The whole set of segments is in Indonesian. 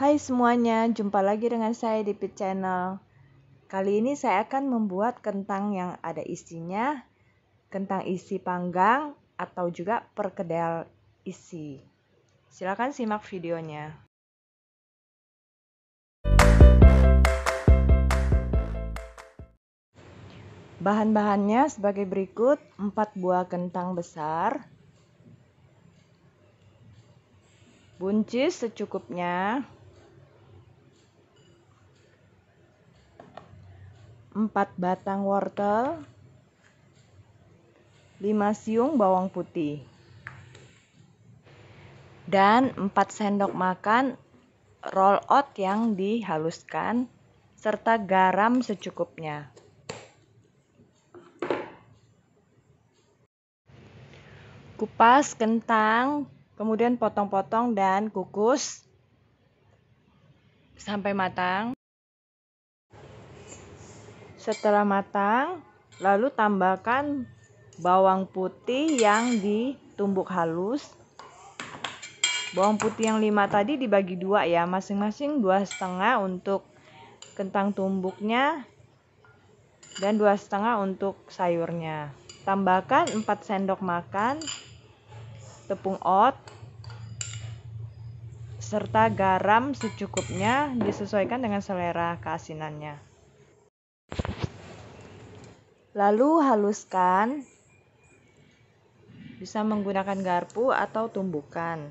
Hai semuanya, jumpa lagi dengan saya di Pit Channel. Kali ini saya akan membuat kentang yang ada isinya, kentang isi panggang atau juga perkedel isi. Silakan simak videonya. Bahan-bahannya sebagai berikut, 4 buah kentang besar, buncis secukupnya, 4 batang wortel, 5 siung bawang putih, dan 4 sendok makan roll oat yang dihaluskan, serta garam secukupnya. Kupas kentang, kemudian potong-potong dan kukus sampai matang. Setelah matang, lalu tambahkan bawang putih yang ditumbuk halus. Bawang putih yang lima tadi dibagi dua ya, masing-masing dua setengah untuk kentang tumbuknya dan dua setengah untuk sayurnya. Tambahkan 4 sendok makan tepung oat serta garam secukupnya disesuaikan dengan selera keasinannya. Lalu haluskan bisa menggunakan garpu atau tumbukan.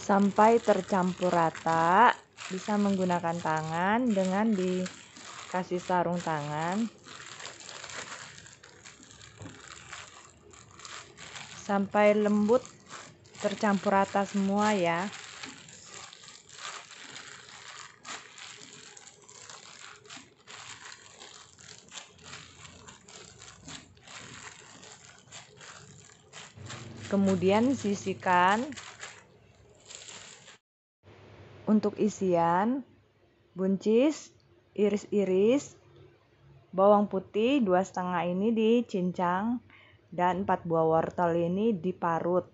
Sampai tercampur rata, bisa menggunakan tangan dengan dikasih sarung tangan. Sampai lembut tercampur rata semua ya kemudian sisihkan untuk isian buncis iris-iris bawang putih dua setengah ini dicincang dan empat buah wortel ini diparut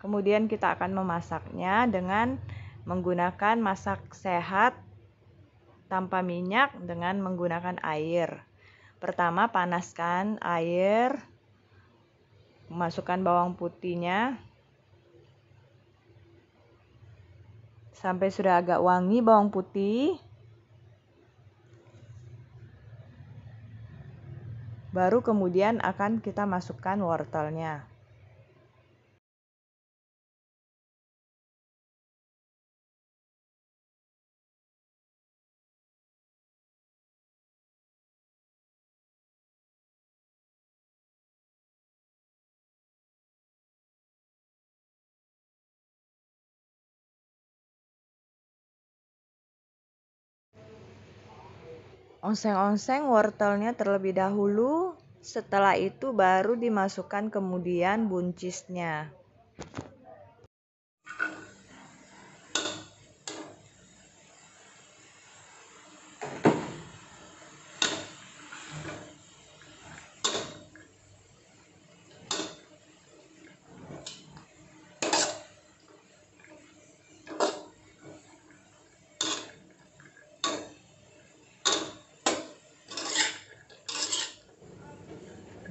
Kemudian kita akan memasaknya dengan menggunakan masak sehat tanpa minyak dengan menggunakan air. Pertama panaskan air, masukkan bawang putihnya, sampai sudah agak wangi bawang putih. Baru kemudian akan kita masukkan wortelnya. onseng-onseng wortelnya terlebih dahulu, setelah itu baru dimasukkan kemudian buncisnya.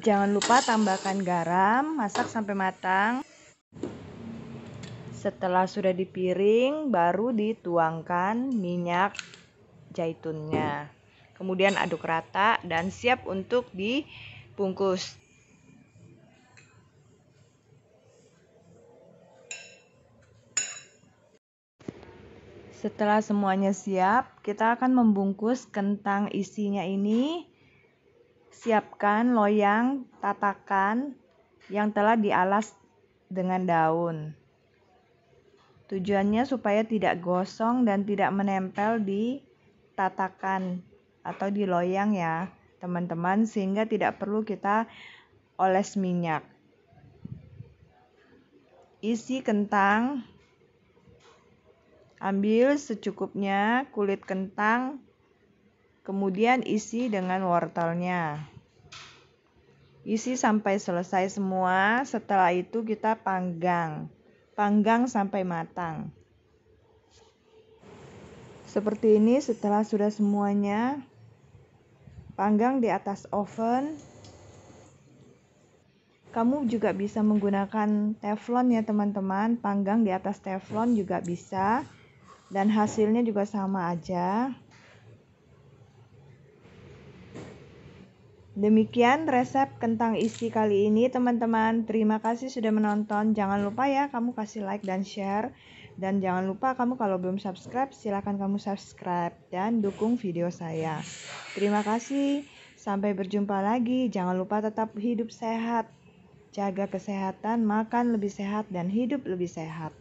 Jangan lupa tambahkan garam, masak sampai matang. Setelah sudah di piring, baru dituangkan minyak zaitunnya. Kemudian aduk rata dan siap untuk dibungkus. Setelah semuanya siap, kita akan membungkus kentang isinya ini Siapkan loyang tatakan yang telah dialas dengan daun. Tujuannya supaya tidak gosong dan tidak menempel di tatakan atau di loyang ya, teman-teman, sehingga tidak perlu kita oles minyak. Isi kentang Ambil secukupnya kulit kentang Kemudian isi dengan wortelnya. Isi sampai selesai semua, setelah itu kita panggang. Panggang sampai matang. Seperti ini setelah sudah semuanya. Panggang di atas oven. Kamu juga bisa menggunakan teflon ya teman-teman. Panggang di atas teflon juga bisa. Dan hasilnya juga sama aja. Demikian resep kentang isi kali ini teman-teman. Terima kasih sudah menonton. Jangan lupa ya kamu kasih like dan share. Dan jangan lupa kamu kalau belum subscribe silahkan kamu subscribe dan dukung video saya. Terima kasih. Sampai berjumpa lagi. Jangan lupa tetap hidup sehat. Jaga kesehatan, makan lebih sehat dan hidup lebih sehat.